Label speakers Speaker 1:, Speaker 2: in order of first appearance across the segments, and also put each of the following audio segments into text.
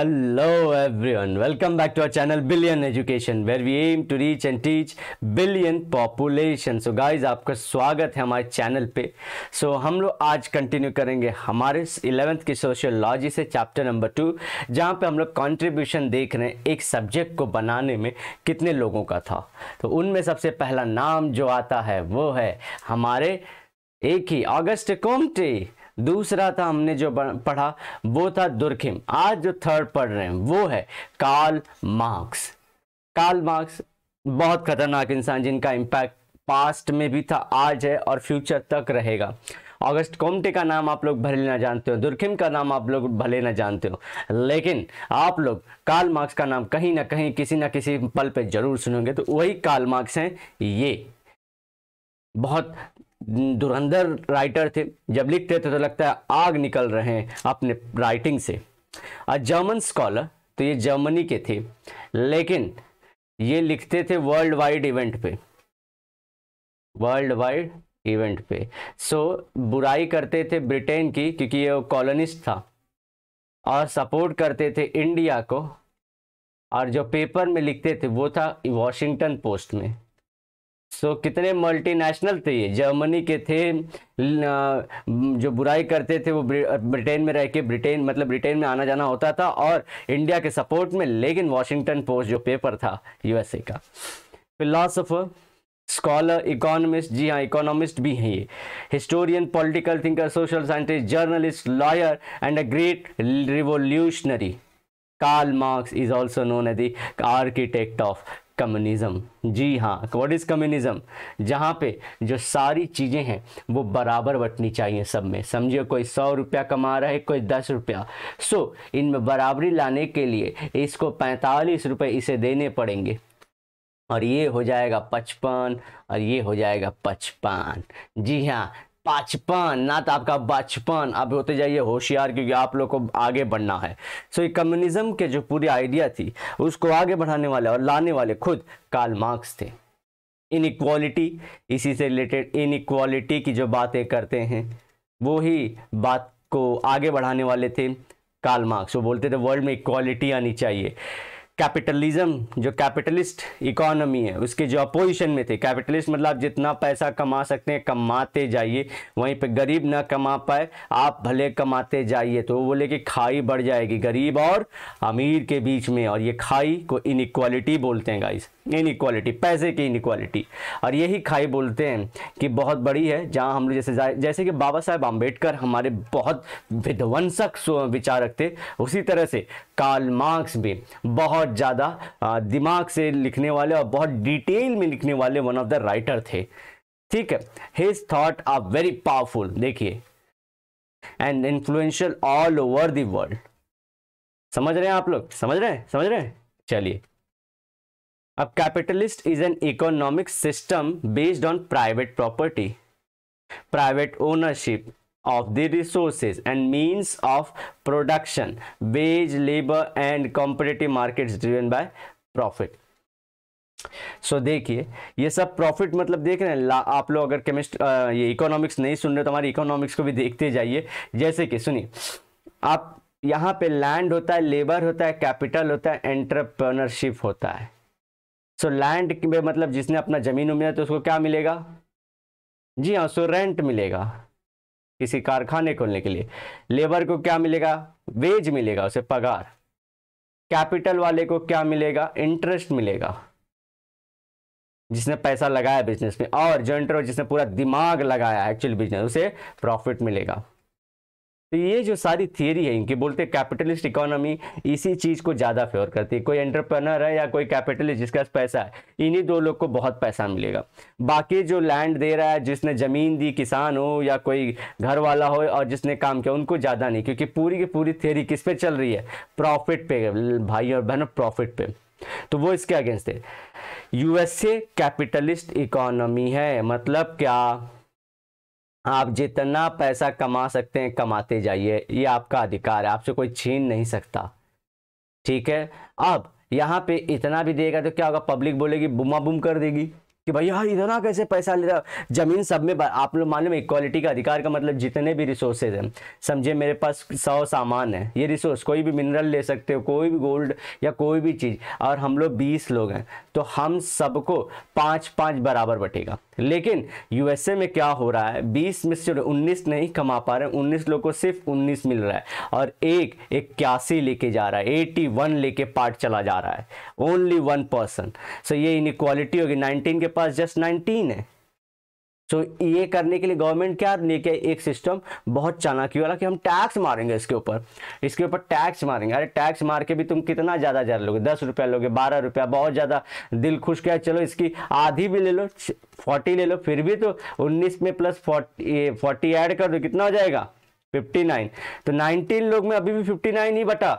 Speaker 1: Hello everyone, welcome back to our channel Billion Education where we aim to reach and teach billion population. So guys आपका स्वागत है हमारे channel पे so so, हम लोग आज कंटिन्यू करेंगे हमारे इलेवेंथ के सोशियोलॉजी से चैप्टर नंबर टू जहाँ पे हम लोग कंट्रीब्यूशन देख रहे हैं एक सब्जेक्ट को बनाने में कितने लोगों का था तो उनमें सबसे पहला नाम जो आता है वो है हमारे एक ही ऑगस्ट कोमटे दूसरा था हमने जो पढ़ा वो था दुर्खिम आज जो थर्ड पढ़ रहे हैं वो है काल मार्क्स काल मार्क्स बहुत खतरनाक इंसान जिनका इम्पैक्ट पास्ट में भी था आज है और फ्यूचर तक रहेगा ऑगस्ट कोमटे का नाम आप लोग भले ना जानते हो दुर्खिम का नाम आप लोग भले ना जानते हो लेकिन आप लोग काल मार्क्स का नाम कहीं ना कहीं किसी ना किसी पल पे जरूर सुनोगे तो वही काल मार्क्स हैं ये बहुत दुरंधर राइटर थे जब लिखते थे तो लगता है आग निकल रहे हैं अपने राइटिंग से अ जर्मन स्कॉलर तो ये जर्मनी के थे लेकिन ये लिखते थे वर्ल्ड वाइड इवेंट पे वर्ल्ड वाइड इवेंट पे सो so, बुराई करते थे ब्रिटेन की क्योंकि ये कॉलोनिस्ट था और सपोर्ट करते थे इंडिया को और जो पेपर में लिखते थे वो था वॉशिंगटन पोस्ट में सो so, कितने मल्टीनेशनल थे ये जर्मनी के थे जो बुराई करते थे वो ब्रिटेन में रह के ब्रिटेन मतलब ब्रिटेन में आना जाना होता था और इंडिया के सपोर्ट में लेकिन वॉशिंगटन पोस्ट जो पेपर था यूएसए का फिलासफर स्कॉलर इकोनॉमिस्ट जी हाँ इकोनॉमिस्ट भी हैं ये historian political thinker social scientist journalist lawyer and a great revolutionary Karl Marx is also known as the architect of communism जी हाँ व्हाट इज़ कम्युनिज़्म जहाँ पे जो सारी चीज़ें हैं वो बराबर बटनी चाहिए सब में समझिए कोई सौ रुपया कमा रहा है कोई दस रुपया सो so, इनमें बराबरी लाने के लिए इसको पैंतालीस रुपये इसे देने पड़ेंगे और ये हो जाएगा पचपन और ये हो जाएगा पचपन जी हाँ पाचपन ना तो आपका बचपन आप होते जाइए होशियार क्योंकि आप लोग को आगे बढ़ना है सो ये कम्युनिज्म के जो पूरी आइडिया थी उसको आगे बढ़ाने वाले और लाने वाले खुद कार्ल मार्क्स थे इनक्वालिटी इसी से रिलेटेड इनक्वालिटी की जो बातें करते हैं वो ही बात को आगे बढ़ाने वाले थे कार्ल मार्क्स वो बोलते थे वर्ल्ड में इक्वालिटी आनी चाहिए कैपिटलिज्म जो कैपिटलिस्ट इकोनॉमी है उसके जो अपोजिशन में थे कैपिटलिस्ट मतलब जितना पैसा कमा सकते हैं कमाते जाइए वहीं पे गरीब ना कमा पाए आप भले कमाते जाइए तो वो बोले कि खाई बढ़ जाएगी गरीब और अमीर के बीच में और ये खाई को इनक्वालिटी बोलते हैं गाइस इनक्वालिटी पैसे की इनक्वालिटी और यही खाई बोलते हैं कि बहुत बड़ी है जहां हम लोग जैसे जैसे कि बाबा साहेब आम्बेडकर हमारे बहुत विध्वंसक विचारक थे उसी तरह से कार्ल मार्क्स भी बहुत ज़्यादा दिमाग से लिखने वाले और बहुत डिटेल में लिखने वाले वन ऑफ द राइटर थे ठीक है his thought are very powerful देखिए and influential all over world world समझ रहे हैं आप लोग समझ रहे हैं समझ रहे हैं चलिए अब capitalist is an economic system based on private property private ownership of the resources and means of production wage labour and competitive market driven by profit so so, देखिए ये सब प्रॉफिट मतलब देख रहे हैं आप लोग अगर केमिस्ट ये इकोनॉमिक्स नहीं सुन रहे तो हमारे इकोनॉमिक्स को भी देखते जाइए जैसे कि सुनिए आप यहाँ पे लैंड होता है लेबर होता है कैपिटल होता है एंटरप्रेनरशिप होता है सो लैंड में मतलब जिसने अपना ज़मीन उमिया तो उसको क्या मिलेगा जी हाँ सो रेंट मिलेगा किसी कारखाने खोलने के लिए लेबर को क्या मिलेगा वेज मिलेगा उसे पगार कैपिटल वाले को क्या मिलेगा इंटरेस्ट मिलेगा जिसने पैसा लगाया बिजनेस में और जो इंटर जिसने पूरा दिमाग लगाया एक्चुअल बिजनेस उसे प्रॉफिट मिलेगा तो ये जो सारी थियरी है इनकी बोलते हैं कैपिटलिस्ट इकोनॉमी इसी चीज़ को ज़्यादा फेवर करती है कोई एंटरप्रेनर है या कोई कैपिटलिस्ट जिसके पास पैसा है इन्हीं दो लोग को बहुत पैसा मिलेगा बाकी जो लैंड दे रहा है जिसने ज़मीन दी किसान हो या कोई घर वाला हो और जिसने काम किया उनको ज़्यादा नहीं क्योंकि पूरी की पूरी थियरी किस पे चल रही है प्रॉफिट पे भाई और बहनों प्रॉफिट पे तो वो इसके अगेंस्ट है यूएसए कैपिटलिस्ट इकोनॉमी है मतलब क्या आप जितना पैसा कमा सकते हैं कमाते जाइए ये आपका अधिकार है आपसे कोई छीन नहीं सकता ठीक है अब यहाँ पे इतना भी देगा तो क्या होगा पब्लिक बोलेगी बुमा बुम कर देगी कि भैया हाँ, इतना कैसे पैसा ले रहा ज़मीन सब में आप लोग मान लो इक्वालिटी का अधिकार का मतलब जितने भी रिसोर्सेज हैं समझे मेरे पास सौ सामान है ये रिसोर्स कोई भी मिनरल ले सकते हो कोई भी गोल्ड या कोई भी चीज़ और हम लोग बीस लोग हैं तो हम सबको पाँच पाँच बराबर बटेगा लेकिन यूएसए में क्या हो रहा है बीस में से उन्नीस नहीं कमा पा रहे उन्नीस लोग को सिर्फ उन्नीस मिल रहा है और एक इक्यासी लेके जा रहा है एटी वन लेके पार्ट चला जा रहा है ओनली वन पर्सन सो ये इनक्वालिटी होगी नाइनटीन के पास जस्ट नाइनटीन है तो ये करने के लिए गवर्नमेंट क्या लेके एक सिस्टम बहुत चाणाक्य वाला कि हम टैक्स मारेंगे इसके ऊपर इसके ऊपर टैक्स मारेंगे अरे टैक्स मार के भी तुम कितना ज़्यादा ज़्यादा लोगे दस रुपया लोगे बारह रुपया बहुत ज़्यादा दिल खुश किया चलो इसकी आधी भी ले लो फोर्टी ले लो फिर भी तो उन्नीस में प्लस फोर्टी फोर्टी ऐड कर दो कितना हो जाएगा 59 तो 19 लोग में अभी भी 59 ही बटा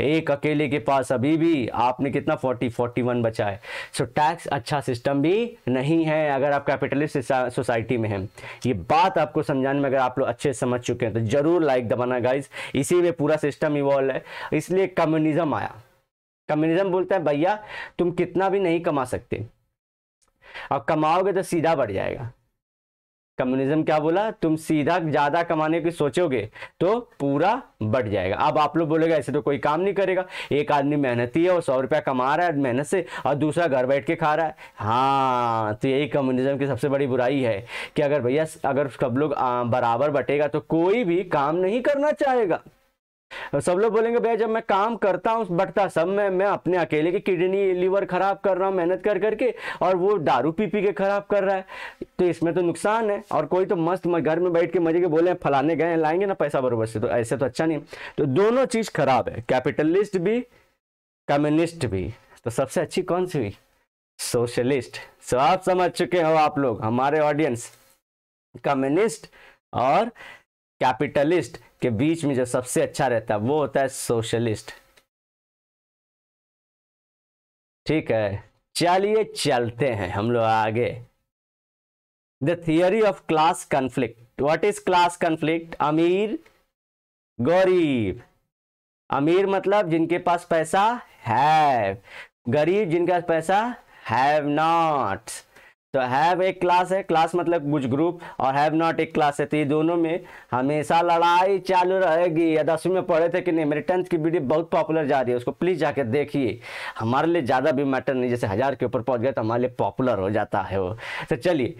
Speaker 1: एक अकेले के पास अभी भी आपने कितना 40 41 बचा है सो so, टैक्स अच्छा सिस्टम भी नहीं है अगर आप कैपिटलिस्ट सोसाइटी में हैं ये बात आपको समझाने में अगर आप लोग अच्छे समझ चुके हैं तो जरूर लाइक दबाना गाइज इसी में पूरा सिस्टम इवॉल्व है इसलिए कम्युनिज्म आया कम्युनिज्म बोलता है भैया तुम कितना भी नहीं कमा सकते और कमाओगे तो सीधा बढ़ जाएगा कम्युनिज्म क्या बोला तुम सीधा ज़्यादा कमाने की सोचोगे तो पूरा बढ़ जाएगा अब आप लोग बोलेगा ऐसे तो कोई काम नहीं करेगा एक आदमी मेहनती है और सौ रुपया कमा रहा है मेहनत से और दूसरा घर बैठ के खा रहा है हाँ तो यही कम्युनिज्म की सबसे बड़ी बुराई है कि अगर भैया अगर सब लोग बराबर बटेगा तो कोई भी काम नहीं करना चाहेगा सब लोग बोलेंगे भैया जब मैं काम करता हूँ बटता सब में मैं अपने अकेले की किडनी लीवर खराब कर रहा हूँ मेहनत कर करके और वो दारू पी पी के खराब कर रहा है तो इसमें तो नुकसान है और कोई तो मस्त घर में बैठ के मजे के बोले फलाने गए लाएंगे ना पैसा बरोबर से तो ऐसे तो अच्छा नहीं तो दोनों चीज़ खराब है कैपिटलिस्ट भी कम्युनिस्ट भी तो सबसे अच्छी कौन सी हुई सोशलिस्ट सो आप समझ चुके हो आप लोग हमारे ऑडियंस कम्युनिस्ट और कैपिटलिस्ट के बीच में जो सबसे अच्छा रहता है वो होता है सोशलिस्ट ठीक है चलिए चलते हैं हम लोग आगे the theory of class conflict what is class conflict अमीर गरीब अमीर मतलब जिनके पास पैसा है गरीब जिनका पैसा हैव नॉट तो हैव एक क्लास है क्लास मतलब कुछ ग्रुप और हैव नॉट एक क्लास है तो ये दोनों में हमेशा लड़ाई चालू रहेगी या दसवीं में पढ़े थे कि नहीं मेरे टेंथ की वीडियो बहुत पॉपुलर जा रही है उसको प्लीज़ जाकर देखिए हमारे लिए ज़्यादा भी मैटर नहीं जैसे हज़ार के ऊपर पहुँच गया तो हमारे लिए पॉपुलर हो जाता है वो तो चलिए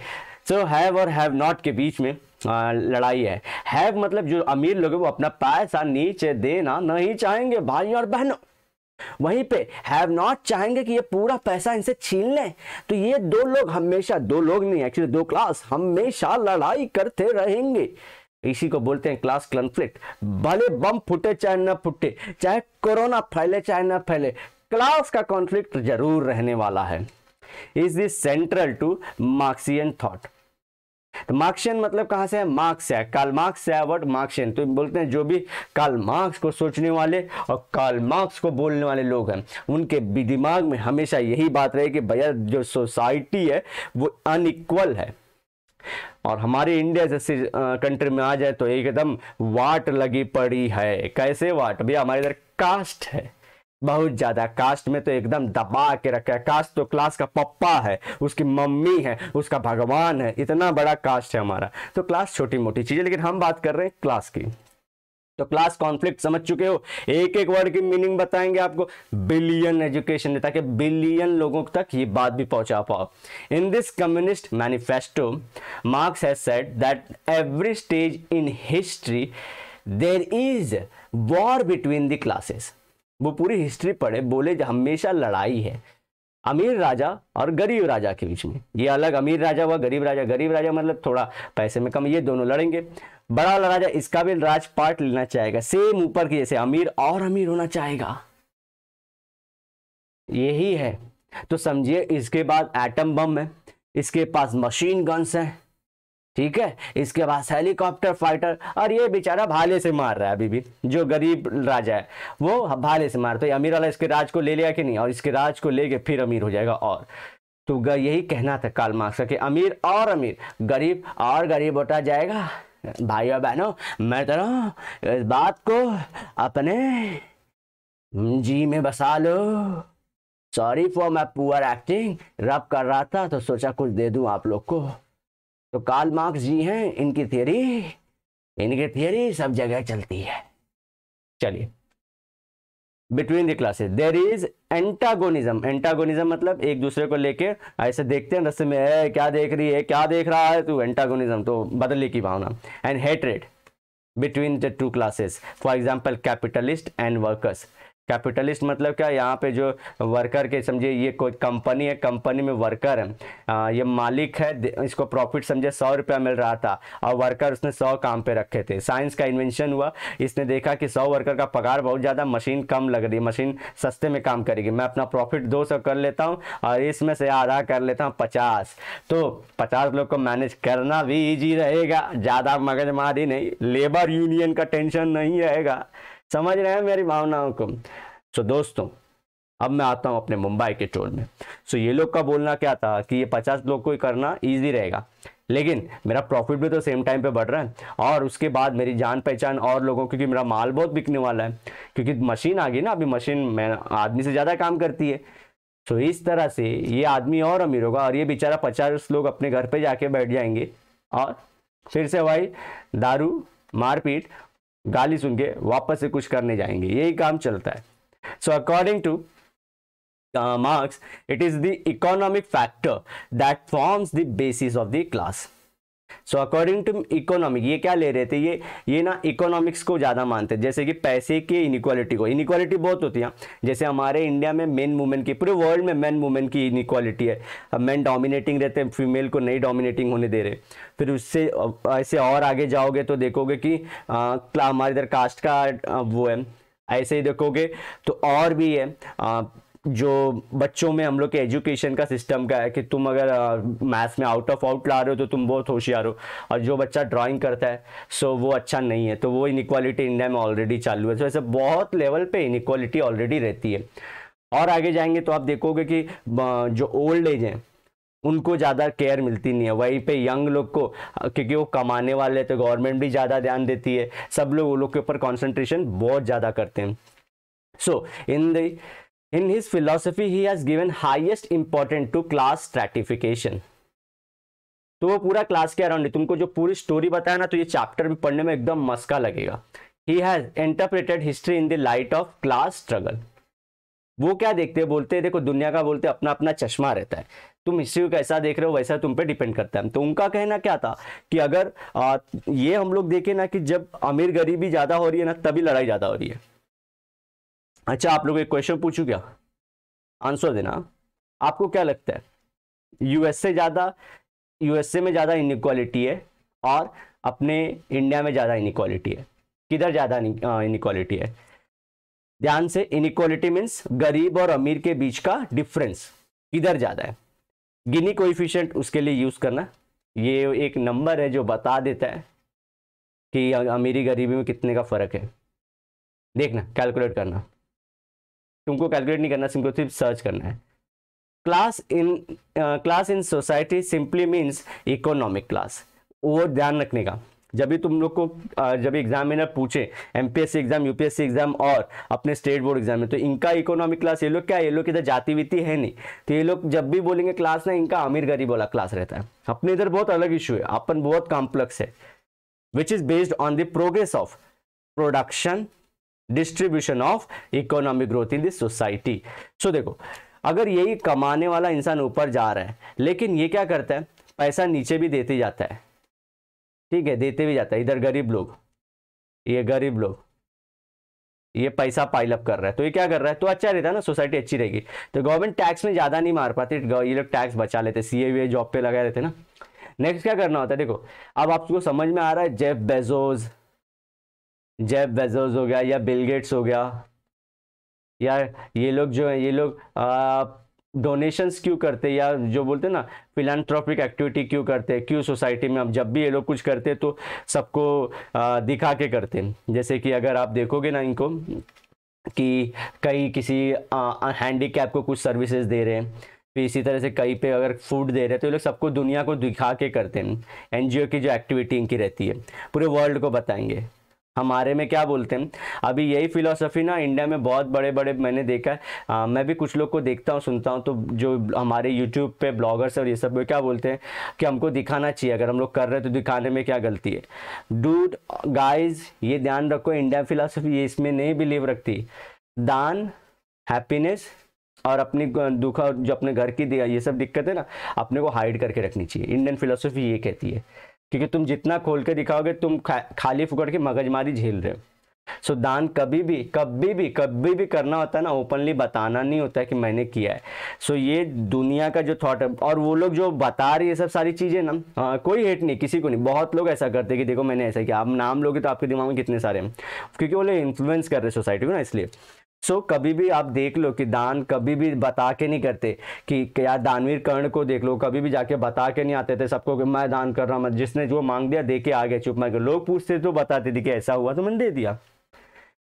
Speaker 1: सो हैव और हैव नॉट के बीच में लड़ाई है हैव मतलब जो अमीर लोग हैं वो अपना पैसा नीचे देना नहीं चाहेंगे भाई और बहनों वहीं पे हैव नॉट चाहेंगे कि ये पूरा पैसा इनसे छीन लें तो ये दो लोग हमेशा दो लोग नहीं एक्चुअली दो क्लास हमेशा लड़ाई करते रहेंगे इसी को बोलते हैं क्लास कंफ्लिक्ट भले बम फूटे चाहे ना फूटे चाहे कोरोना फैले चाहे ना फैले क्लास का कॉन्फ्लिक्ट जरूर रहने वाला है is this central to Marxian thought तो मार्क्सियन मतलब कहाँ से है मार्क्स है काल मार्क्स है वर्ड मार्क्सियन तो बोलते हैं जो भी काल मार्क्स को सोचने वाले और काल मार्क्स को बोलने वाले लोग हैं उनके दिमाग में हमेशा यही बात रहे कि भैया जो सोसाइटी है वो अनइक्वल है और हमारे इंडिया जैसे कंट्री में आ जाए तो एकदम वाट लगी पड़ी है कैसे वाट भैया हमारे इधर कास्ट है बहुत ज्यादा कास्ट में तो एकदम दबा के रखा है कास्ट तो क्लास का पप्पा है उसकी मम्मी है उसका भगवान है इतना बड़ा कास्ट है हमारा तो क्लास छोटी मोटी चीज है लेकिन हम बात कर रहे हैं क्लास की तो क्लास कॉन्फ्लिक्ट समझ चुके हो एक एक वर्ड की मीनिंग बताएंगे आपको बिलियन एजुकेशन ताकि बिलियन लोगों तक ये बात भी पहुंचा पाओ in this communist manifesto Marx has said that every stage in history there is war between the classes वो पूरी हिस्ट्री पढ़े बोले हमेशा लड़ाई है अमीर राजा और गरीब राजा के बीच में ये अलग अमीर राजा हुआ गरीब राजा गरीब राजा मतलब थोड़ा पैसे में कम ये दोनों लड़ेंगे बड़ा राजा इसका भी राज पार्ट लेना चाहेगा सेम ऊपर की जैसे अमीर और अमीर होना चाहेगा यही है तो समझिए इसके बाद एटम बम है इसके पास मशीन गन्स हैं ठीक है इसके बाद हेलीकॉप्टर फाइटर और ये बेचारा भाले से मार रहा है अभी भी जो गरीब राजा है वो भाले से तो ये अमीर वाला इसके राज को ले लिया कि नहीं और इसके राज को लेके फिर अमीर हो जाएगा और तो यही कहना था काल मार्क्स का कि अमीर और अमीर गरीब और गरीब होता जाएगा भाई और बहनों मैं तो इस बात को अपने जी में बसा लो सॉरी फॉर मैं पुअर एक्टिंग रब कर रहा था तो सोचा कुछ दे दूं आप लोग को तो काल मार्क्स जी हैं इनकी थियोरी इनकी थियोरी सब जगह चलती है चलिए between the classes there is antagonism antagonism मतलब एक दूसरे को लेके ऐसे देखते हैं रस्ते में है क्या देख रही है क्या देख रहा है तू एंटागोनिज्म तो बदलने की भावना and hatred between the two classes for example capitalist and workers capitalist मतलब क्या यहाँ पे जो वर्कर के समझिए ये कोई कंपनी है कंपनी में वर्कर है आ, ये मालिक है इसको प्रॉफिट समझे सौ रुपया मिल रहा था और वर्कर उसने सौ काम पे रखे थे साइंस का इन्वेंशन हुआ इसने देखा कि सौ वर्कर का पगार बहुत ज़्यादा मशीन कम लग रही मशीन सस्ते में काम करेगी मैं अपना प्रॉफिट दो सौ कर लेता हूँ और इसमें से आधा कर लेता हूँ पचास तो पचास लोग को मैनेज करना भी ईजी रहेगा ज़्यादा मगजमारी नहीं लेबर यूनियन का टेंशन नहीं रहेगा समझ रहे हैं मेरी भावनाओं को सो दोस्तों अब मैं आता हूँ अपने मुंबई के टोल में सो ये लोग का बोलना क्या था कि ये पचास लोग को ही करना ईजी रहेगा लेकिन मेरा प्रॉफिट भी तो सेम टाइम पे बढ़ रहा है और उसके बाद मेरी जान पहचान और लोगों क्योंकि मेरा माल बहुत बिकने वाला है क्योंकि मशीन आ गई ना अभी मशीन मैं आदमी से ज़्यादा काम करती है तो इस तरह से ये आदमी और अमीर होगा और ये बेचारा पचास लोग अपने घर पे जाके बैठ जाएंगे और फिर से भाई दारू मारपीट गाली सुन के वापस से कुछ करने जाएंगे यही काम चलता है so according to Marx it is the economic factor that forms the basis of the class so according to economic ये क्या ले रहे थे ये ये ना इकोनॉमिक्स को ज़्यादा मानते हैं जैसे कि पैसे की इनक्वालिटी को इनक्वालिटी बहुत होती है हाँ। जैसे हमारे इंडिया में मेन वूमेन की पूरे वर्ल्ड में मैन वूमेन की इनक्वालिटी है मैन डोमिनेटिंग रहते हैं फीमेल को नहीं डोमिनेटिंग होने दे रहे फिर उससे ऐसे और आगे जाओगे तो देखोगे कि हमारे इधर कास्ट का वो है ऐसे ही देखोगे तो और भी है जो बच्चों में हम लोग के एजुकेशन का सिस्टम का है कि तुम अगर मैथ्स में आउट ऑफ आउट ला रहे हो तो तुम बहुत होशियार हो और जो बच्चा ड्राइंग करता है सो वो अच्छा नहीं है तो वो इनक्वालिटी इंडिया में ऑलरेडी चालू है सो तो ऐसे बहुत लेवल पे इनक्वालिटी ऑलरेडी रहती है और आगे जाएंगे तो आप देखोगे कि जो ओल्ड एज हैं उनको ज़्यादा केयर मिलती नहीं है वहीं पे यंग लोग को क्योंकि वो कमाने वाले तो गवर्नमेंट भी ज़्यादा ध्यान देती है सब लोग वो लोग के ऊपर कॉन्सेंट्रेशन बहुत ज़्यादा करते हैं so in the in his philosophy he has given highest important to class stratification तो वो पूरा क्लास के अराउंड तुमको जो पूरी स्टोरी बताया ना तो ये चैप्टर भी पढ़ने में एकदम मस्का लगेगा he has interpreted history in the light of class struggle वो क्या देखते हैं बोलते हैं देखो दुनिया का बोलते अपना अपना चश्मा रहता है तुम हिस्ट्री को कैसा देख रहे हो वैसा तुम पे डिपेंड करता है तो उनका कहना क्या था कि अगर आ, ये हम लोग देखें ना कि जब अमीर गरीबी ज़्यादा हो रही है ना तभी लड़ाई ज़्यादा हो रही है अच्छा आप लोग एक क्वेश्चन पूछू क्या आंसर देना आपको क्या लगता है यूएसए ज़्यादा यूएसए में ज़्यादा इनक्वालिटी है और अपने इंडिया में ज़्यादा इनक्वालिटी है किधर ज़्यादा इनक्वालिटी है ध्यान से इनक्वालिटी मीन्स गरीब और अमीर के बीच का डिफरेंस किधर ज़्यादा है गिनी कोइफिशियंट उसके लिए यूज़ करना ये एक नंबर है जो बता देता है कि अमीरी गरीबी में कितने का फ़र्क है देखना कैलकुलेट करना तुमको कैलकुलेट नहीं करना सिंपल सिर्फ सर्च करना है class in class in society simply means economic class वो ध्यान रखने का जब भी तुम लोग को uh, जब एग्जामिनर पूछे एमपीएससी एग्जाम यूपीएससी एग्जाम और अपने स्टेट बोर्ड एग्जाम में तो इनका इकोनॉमिक क्लास ये लोग क्या ये लोग इधर जाति वीति है नहीं तो ये लोग जब भी बोलेंगे क्लास ना इनका अमीर गरीब वाला क्लास रहता है अपने इधर बहुत अलग इशू है अपन बहुत कॉम्प्लेक्स है which is based on the progress of production distribution of economic growth in this society so देखो अगर यही कमाने वाला इंसान ऊपर जा रहा है लेकिन ये क्या करता है पैसा नीचे भी देते जाता है ठीक है देते भी जाता है इधर गरीब लोग ये गरीब लोग ये पैसा पाइलअप कर रहा है तो ये क्या कर रहा है तो अच्छा रहता है ना सोसाइटी अच्छी रहेगी तो गवर्नमेंट टैक्स में ज़्यादा नहीं मार पाती ये लोग टैक्स बचा लेते सी ए जॉब पे लगा रहते ना नेक्स्ट क्या करना होता है देखो अब आपको समझ में आ रहा है जेफ बेजोज जेब वेजर्स हो गया या बिल गेट्स हो गया या ये लोग जो है ये लोग डोनेशंस क्यों करते हैं या जो बोलते हैं ना फिलानथ्रॉपिक एक्टिविटी क्यों करते हैं क्यों सोसाइटी में अब जब भी ये लोग कुछ करते हैं तो सबको दिखा के करते हैं जैसे कि अगर आप देखोगे ना इनको कि कई किसी हैंडीकैप को कुछ सर्विसेज दे रहे हैं फिर इसी तरह से कहीं पे अगर फूड दे रहे हैं तो ये लोग सबको दुनिया को दिखा के करते हैं एनजीओ की जो एक्टिविटी इनकी रहती है पूरे वर्ल्ड को बताएंगे हमारे में क्या बोलते हैं अभी यही फिलोसफी ना इंडिया में बहुत बड़े बड़े मैंने देखा है आ, मैं भी कुछ लोग को देखता हूँ सुनता हूँ तो जो हमारे यूट्यूब पे ब्लॉगर्स और ये सब में क्या बोलते हैं कि हमको दिखाना चाहिए अगर हम लोग कर रहे हैं तो दिखाने में क्या गलती है डूड गाइज ये ध्यान रखो इंडिया फिलासफी ये इसमें नहीं बिलीव रखती दान हैप्पीनेस और अपनी दुख जो अपने घर की ये सब दिक्कत है ना अपने को हाइड करके रखनी चाहिए इंडियन फिलोसफी ये कहती है क्योंकि तुम जितना खोल के दिखाओगे तुम खा, खाली फुकड़ के मगजमारी झेल रहे हो सो दान कभी भी कभी भी कभी भी करना होता है ना ओपनली बताना नहीं होता है कि मैंने किया है सो ये दुनिया का जो थॉट है और वो लोग जो बता रही है सब सारी चीज़ें ना आ, हाँ, कोई हेट नहीं किसी को नहीं बहुत लोग ऐसा करते कि देखो मैंने ऐसा किया आप नाम लोगे तो आपके दिमाग में कितने सारे हैं क्योंकि वो लोग इन्फ्लुएंस कर रहे सोसाइटी को ना इसलिए सो so, कभी भी आप देख लो कि दान कभी भी बता के नहीं करते कि यार दानवीर कर्ण को देख लो कभी भी जाके बता के नहीं आते थे सबको कि मैं दान कर रहा हूँ जिसने जो मांग दिया दे के आ गया चुप मैं लोग पूछते तो बताते थे कि ऐसा हुआ तो मैंने दे दिया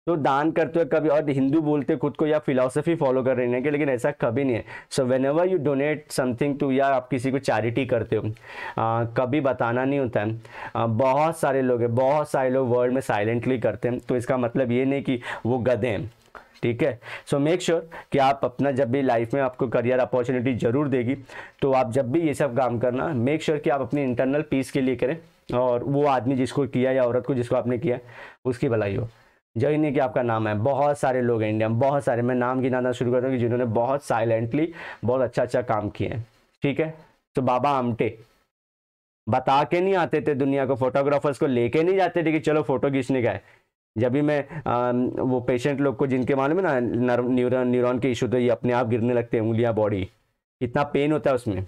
Speaker 1: तो दान करते हुए कभी और हिंदू बोलते खुद को या फिलोसफी फॉलो कर रहे हैं कि लेकिन ऐसा कभी नहीं है so whenever you donate something to या आप किसी को चैरिटी करते हो आ, कभी बताना नहीं होता है आ, बहुत सारे लोग हैं बहुत सारे लोग वर्ल्ड में साइलेंटली करते हैं तो इसका मतलब ये नहीं कि वो गधे हैं ठीक है सो मेक श्योर कि आप अपना जब भी लाइफ में आपको करियर अपॉर्चुनिटी ज़रूर देगी तो आप जब भी ये सब काम करना मेक श्योर sure कि आप अपनी इंटरनल पीस के लिए करें और वो आदमी जिसको किया या औरत को जिसको आपने किया उसकी भलाई हो जही नहीं कि आपका नाम है बहुत सारे लोग हैं इंडिया में बहुत सारे मैं नाम गिनाना शुरू करता हूँ कि जिन्होंने बहुत साइलेंटली बहुत अच्छा अच्छा काम किए हैं ठीक है तो बाबा आमटे बता के नहीं आते थे दुनिया को फोटोग्राफर्स को लेके नहीं जाते थे कि चलो फोटो खींचने का है जब भी मैं आ, वो पेशेंट लोग को जिनके मालूम है ना न्यूर न्यूरॉन के इशू तो ये अपने आप गिरने लगते हैं उंगलियाँ बॉडी कितना पेन होता है उसमें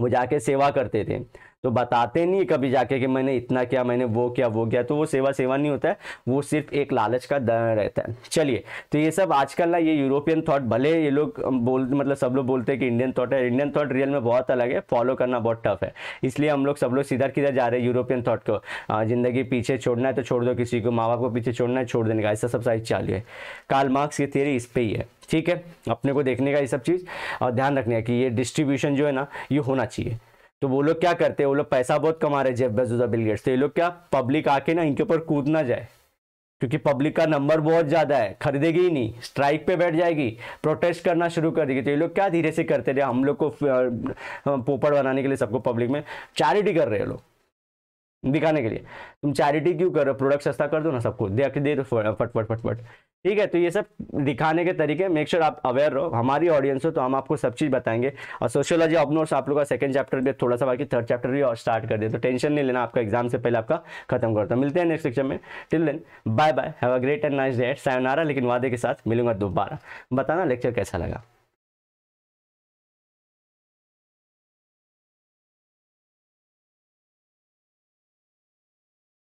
Speaker 1: वो जाके सेवा करते थे तो बताते नहीं कभी जाके कि मैंने इतना किया मैंने वो किया वो किया तो वो सेवा सेवा नहीं होता है वो सिर्फ एक लालच का दर रहता है चलिए तो ये सब आजकल ना ये यूरोपियन थॉट भले ये लोग बोल मतलब सब लोग बोलते हैं कि इंडियन थॉट है इंडियन थॉट रियल में बहुत अलग है फॉलो करना बहुत टफ है इसलिए हम लोग सब लोग सीधा किधर जा रहे हैं यूरोपियन थॉट को ज़िंदगी पीछे छोड़ना है तो छोड़ दो किसी को माँ बाप को पीछे छोड़ना है छोड़ देने का ऐसा सब साइज चालू है काल मार्क्स की थियरी इस पर ही है ठीक है अपने को देखने का ये सब चीज़ और ध्यान रखने का कि ये डिस्ट्रीब्यूशन जो है ना ये होना चाहिए तो वो लोग क्या करते हैं वो लोग पैसा बहुत कमा रहे हैं जेब बेजोस और बिल गेट्स तो ये लोग क्या पब्लिक आके ना इनके ऊपर कूद ना जाए क्योंकि पब्लिक का नंबर बहुत ज़्यादा है खरीदेगी ही नहीं स्ट्राइक पे बैठ जाएगी प्रोटेस्ट करना शुरू कर देगी तो ये लोग क्या धीरे से करते रहे हम लोग को पोपड़ बनाने के लिए सबको पब्लिक में चैरिटी कर रहे हैं लोग दिखाने के लिए तुम चैरिटी क्यों करो प्रोडक्ट सस्ता कर दो ना सबको देख दे फटफट फटफट ठीक है तो ये सब दिखाने के तरीके मेक श्योर sure आप अवेयर रहो हमारी ऑडियंस हो तो हम आपको सब चीज़ बताएंगे और सोशियोलॉजी ऑफ नोट्स आप लोग का सेकंड चैप्टर भी थोड़ा सा बाकी थर्ड चैप्टर भी और स्टार्ट कर दे तो टेंशन नहीं लेना आपका एग्जाम से पहले आपका खत्म करता मिलते हैं नेक्स्ट लेक्चर में till then bye bye have a great and nice date सायनारा लेकिन वादे के साथ मिलूंगा दोबारा बताना लेक्चर कैसा लगा